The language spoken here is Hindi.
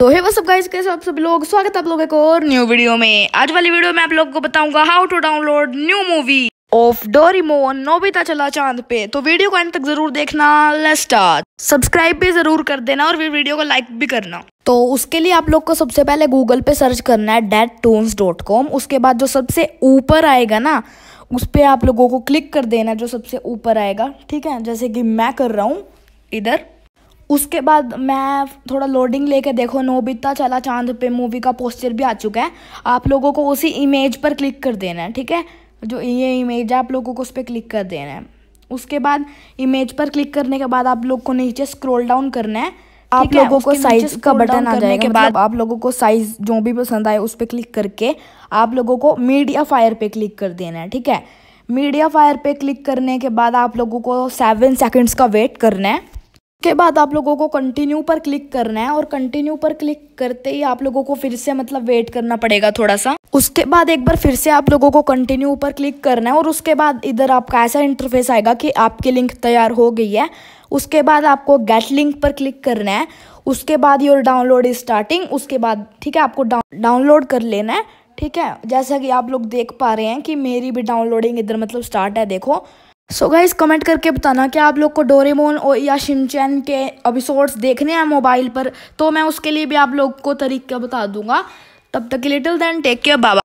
तो हे सब गाइस कैसे आप सभी लोग स्वागत है आप लोगों को और न्यू वीडियो में आज वाली वीडियो में आप लोगों को बताऊंगा how to download new movie of Doraemon Nobita चला चांद पे तो वीडियो को एंड तक जरूर देखना लेट्स स्टार्ट सब्सक्राइब भी जरूर कर देना और वीडियो को लाइक भी करना तो उसके लिए आप लोग को सबसे पहले गूगल पे सर्च करना है डेट टोन्स डॉट कॉम उसके बाद जो सबसे ऊपर आएगा ना उस पर आप लोगों को क्लिक कर देना जो सबसे ऊपर आएगा ठीक है जैसे कि मैं कर रहा हूँ इधर उसके बाद मैं थोड़ा लोडिंग लेके देखो नोबिता चला चांद पे मूवी का पोस्टर भी आ चुका है आप लोगों को उसी इमेज पर क्लिक कर देना है ठीक है जो ये इमेज है आप लोगों को उस पर क्लिक कर देना है उसके बाद इमेज पर क्लिक करने के बाद आप लोग को नीचे स्क्रॉल डाउन करना है आप लोगों को साइज का बटन आ जाने के मतलब बाद आप लोगों को साइज जो भी पसंद आए उस पर क्लिक करके आप लोगों को मीडिया फायर पे क्लिक कर देना है ठीक है मीडिया फायर पे क्लिक करने के बाद आप लोगों को सेवन सेकंड्स का वेट करना है के बाद आप लोगों को कंटिन्यू पर क्लिक करना है और कंटिन्यू पर क्लिक करते ही आप लोगों को फिर से मतलब वेट करना पड़ेगा थोड़ा सा उसके बाद एक बार फिर से आप लोगों को कंटिन्यू पर क्लिक करना है और उसके बाद इधर आपका ऐसा इंटरफेस आएगा कि आपकी लिंक तैयार हो गई है उसके बाद आपको गेट लिंक पर क्लिक करना है उसके बाद योर डाउनलोड स्टार्टिंग उसके बाद ठीक है आपको डाउनलोड कर लेना है ठीक है जैसा कि आप लोग देख पा रहे हैं कि मेरी भी डाउनलोडिंग इधर मतलब स्टार्ट है देखो सो so गाइज कमेंट करके बताना कि आप लोग को डोरेमोन और या शिमचैन के एपिसोड्स देखने हैं मोबाइल पर तो मैं उसके लिए भी आप लोग को तरीका बता दूंगा तब तक लिटिल देन टेक केयर बाबा